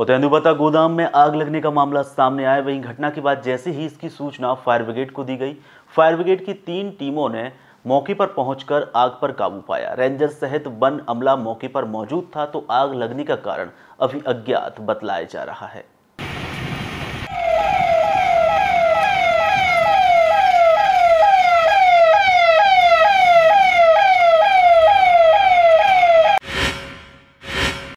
और तेंदुपत्ता गोदाम में आग लगने का मामला सामने आया वहीं घटना के बाद जैसे ही इसकी सूचना फायर ब्रिगेड को दी गई फायर ब्रिगेड की तीन टीमों ने मौके पर पहुंचकर आग पर काबू पाया रेंजर सहित वन अमला मौके पर मौजूद था तो आग लगने का कारण अभी अज्ञात बतलाया जा रहा है